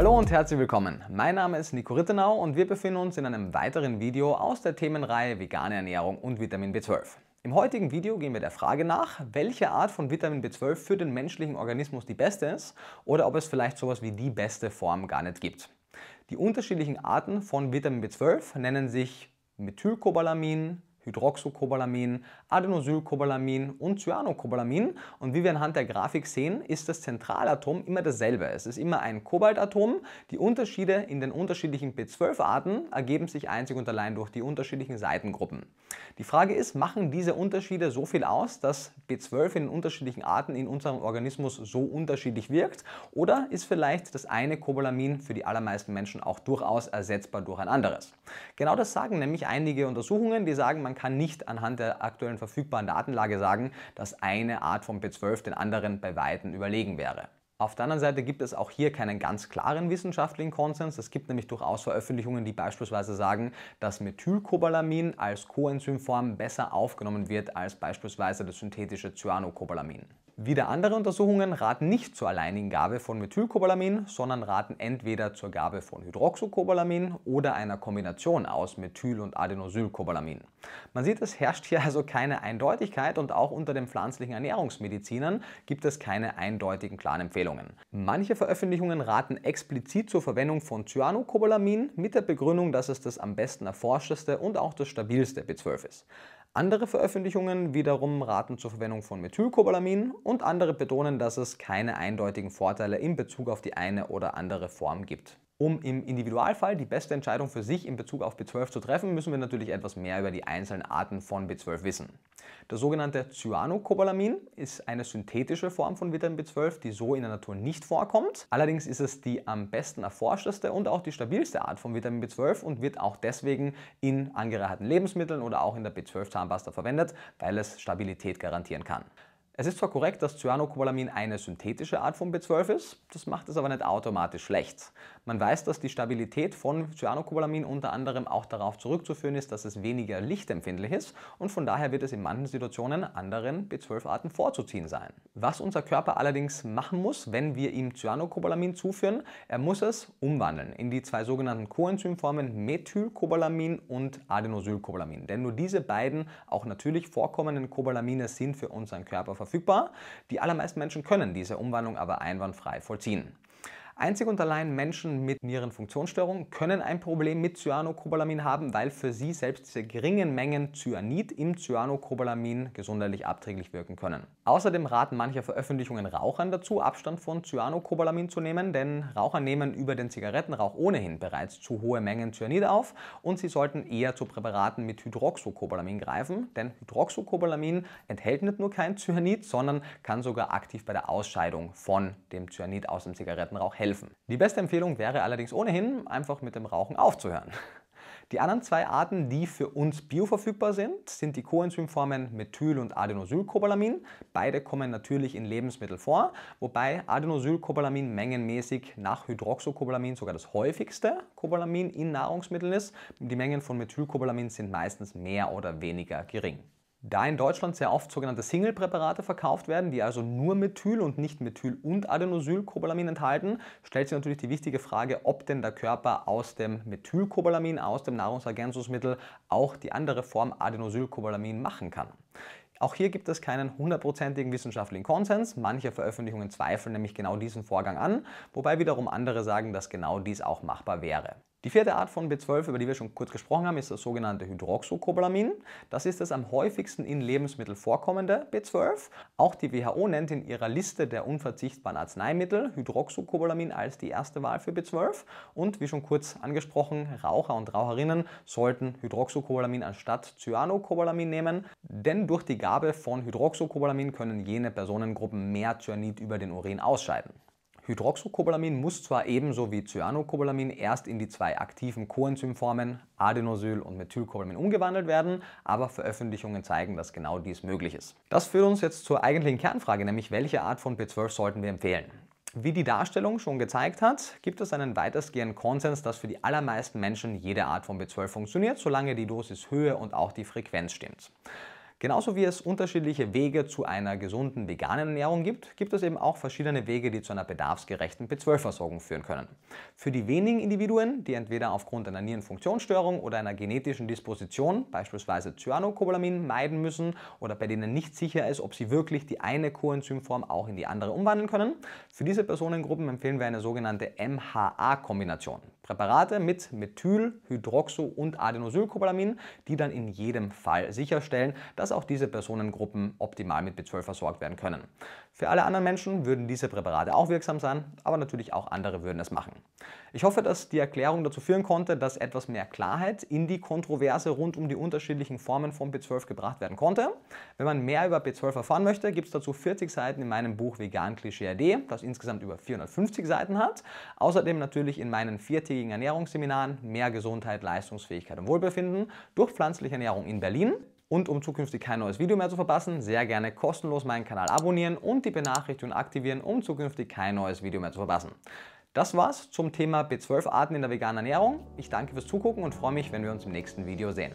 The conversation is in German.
Hallo und herzlich willkommen. Mein Name ist Nico Rittenau und wir befinden uns in einem weiteren Video aus der Themenreihe vegane Ernährung und Vitamin B12. Im heutigen Video gehen wir der Frage nach, welche Art von Vitamin B12 für den menschlichen Organismus die beste ist oder ob es vielleicht sowas wie die beste Form gar nicht gibt. Die unterschiedlichen Arten von Vitamin B12 nennen sich Methylcobalamin, Hydroxocobalamin, Adenosylcobalamin und Cyanocobalamin. Und wie wir anhand der Grafik sehen, ist das Zentralatom immer dasselbe. Es ist immer ein Kobaltatom. Die Unterschiede in den unterschiedlichen B12-Arten ergeben sich einzig und allein durch die unterschiedlichen Seitengruppen. Die Frage ist, machen diese Unterschiede so viel aus, dass B12 in unterschiedlichen Arten in unserem Organismus so unterschiedlich wirkt? Oder ist vielleicht das eine Cobalamin für die allermeisten Menschen auch durchaus ersetzbar durch ein anderes? Genau das sagen nämlich einige Untersuchungen, die sagen, man man kann nicht anhand der aktuellen verfügbaren Datenlage sagen, dass eine Art von B12 den anderen bei Weitem überlegen wäre. Auf der anderen Seite gibt es auch hier keinen ganz klaren wissenschaftlichen Konsens. Es gibt nämlich durchaus Veröffentlichungen, die beispielsweise sagen, dass Methylcobalamin als Coenzymform besser aufgenommen wird als beispielsweise das synthetische Cyanocobalamin. Wieder andere Untersuchungen raten nicht zur alleinigen Gabe von Methylcobalamin, sondern raten entweder zur Gabe von Hydroxocobalamin oder einer Kombination aus Methyl- und Adenosylcobalamin. Man sieht, es herrscht hier also keine Eindeutigkeit und auch unter den pflanzlichen Ernährungsmedizinern gibt es keine eindeutigen klaren Empfehlungen. Manche Veröffentlichungen raten explizit zur Verwendung von Cyanocobalamin mit der Begründung, dass es das am besten erforschteste und auch das stabilste B12 ist. Andere Veröffentlichungen wiederum raten zur Verwendung von Methylcobalamin und andere betonen, dass es keine eindeutigen Vorteile in Bezug auf die eine oder andere Form gibt. Um im Individualfall die beste Entscheidung für sich in Bezug auf B12 zu treffen, müssen wir natürlich etwas mehr über die einzelnen Arten von B12 wissen. Das sogenannte Cyanocobalamin ist eine synthetische Form von Vitamin B12, die so in der Natur nicht vorkommt. Allerdings ist es die am besten erforschteste und auch die stabilste Art von Vitamin B12 und wird auch deswegen in angereicherten Lebensmitteln oder auch in der B12-Zahnpasta verwendet, weil es Stabilität garantieren kann. Es ist zwar korrekt, dass Cyanocobalamin eine synthetische Art von B12 ist, das macht es aber nicht automatisch schlecht. Man weiß, dass die Stabilität von Cyanocobalamin unter anderem auch darauf zurückzuführen ist, dass es weniger lichtempfindlich ist und von daher wird es in manchen Situationen anderen B12-Arten vorzuziehen sein. Was unser Körper allerdings machen muss, wenn wir ihm Cyanocobalamin zuführen, er muss es umwandeln in die zwei sogenannten Coenzymformen Methylcobalamin und Adenosylcobalamin, denn nur diese beiden auch natürlich vorkommenden Cobalamine sind für unseren Körper verfügbar. Die allermeisten Menschen können diese Umwandlung aber einwandfrei vollziehen. Einzig und allein Menschen mit Nierenfunktionsstörungen können ein Problem mit Cyanocobalamin haben, weil für sie selbst diese geringen Mengen Cyanid im Cyanocobalamin gesundheitlich abträglich wirken können. Außerdem raten manche Veröffentlichungen Rauchern dazu, Abstand von Cyanocobalamin zu nehmen, denn Raucher nehmen über den Zigarettenrauch ohnehin bereits zu hohe Mengen Cyanid auf und sie sollten eher zu Präparaten mit Hydroxocobalamin greifen, denn Hydroxocobalamin enthält nicht nur kein Cyanid, sondern kann sogar aktiv bei der Ausscheidung von dem Cyanid aus dem Zigarettenrauch helfen helfen. Die beste Empfehlung wäre allerdings ohnehin, einfach mit dem Rauchen aufzuhören. Die anderen zwei Arten, die für uns bioverfügbar sind, sind die Coenzymformen Methyl- und Adenosylcobalamin. Beide kommen natürlich in Lebensmitteln vor, wobei Adenosylcobalamin mengenmäßig nach Hydroxocobalamin sogar das häufigste Cobalamin in Nahrungsmitteln ist. Die Mengen von Methylcobalamin sind meistens mehr oder weniger gering. Da in Deutschland sehr oft sogenannte Single-Präparate verkauft werden, die also nur Methyl und nicht Methyl und Adenosylcobalamin enthalten, stellt sich natürlich die wichtige Frage, ob denn der Körper aus dem Methylcobalamin, aus dem Nahrungsergänzungsmittel auch die andere Form Adenosylcobalamin machen kann. Auch hier gibt es keinen hundertprozentigen wissenschaftlichen Konsens. Manche Veröffentlichungen zweifeln nämlich genau diesen Vorgang an, wobei wiederum andere sagen, dass genau dies auch machbar wäre. Die vierte Art von B12, über die wir schon kurz gesprochen haben, ist das sogenannte Hydroxocobalamin. Das ist das am häufigsten in Lebensmitteln vorkommende B12. Auch die WHO nennt in ihrer Liste der unverzichtbaren Arzneimittel Hydroxocobalamin als die erste Wahl für B12. Und wie schon kurz angesprochen, Raucher und Raucherinnen sollten Hydroxocobalamin anstatt Cyanocobalamin nehmen, denn durch die Gabe von Hydroxocobalamin können jene Personengruppen mehr Cyanid über den Urin ausscheiden. Hydroxocobalamin muss zwar ebenso wie Cyanocobalamin erst in die zwei aktiven Coenzymformen Adenosyl und Methylcobalamin umgewandelt werden, aber Veröffentlichungen zeigen, dass genau dies möglich ist. Das führt uns jetzt zur eigentlichen Kernfrage, nämlich welche Art von B12 sollten wir empfehlen? Wie die Darstellung schon gezeigt hat, gibt es einen weitestgehenden Konsens, dass für die allermeisten Menschen jede Art von B12 funktioniert, solange die Dosishöhe und auch die Frequenz stimmt. Genauso wie es unterschiedliche Wege zu einer gesunden veganen Ernährung gibt, gibt es eben auch verschiedene Wege, die zu einer bedarfsgerechten B12-Versorgung führen können. Für die wenigen Individuen, die entweder aufgrund einer Nierenfunktionsstörung oder einer genetischen Disposition, beispielsweise Cyanocobalamin, meiden müssen oder bei denen nicht sicher ist, ob sie wirklich die eine Coenzymform auch in die andere umwandeln können, für diese Personengruppen empfehlen wir eine sogenannte MHA-Kombination. Präparate mit Methyl, Hydroxo und Adenosylcobalamin, die dann in jedem Fall sicherstellen, dass auch diese Personengruppen optimal mit B12 versorgt werden können. Für alle anderen Menschen würden diese Präparate auch wirksam sein, aber natürlich auch andere würden es machen. Ich hoffe, dass die Erklärung dazu führen konnte, dass etwas mehr Klarheit in die Kontroverse rund um die unterschiedlichen Formen von B12 gebracht werden konnte. Wenn man mehr über B12 erfahren möchte, gibt es dazu 40 Seiten in meinem Buch Vegan Klischee AD, das insgesamt über 450 Seiten hat. Außerdem natürlich in meinen 40 viertägigen Ernährungsseminaren mehr Gesundheit, Leistungsfähigkeit und Wohlbefinden durch pflanzliche Ernährung in Berlin. Und um zukünftig kein neues Video mehr zu verpassen, sehr gerne kostenlos meinen Kanal abonnieren und die Benachrichtigung aktivieren, um zukünftig kein neues Video mehr zu verpassen. Das war's zum Thema B12-Arten in der veganen Ernährung. Ich danke fürs Zugucken und freue mich, wenn wir uns im nächsten Video sehen.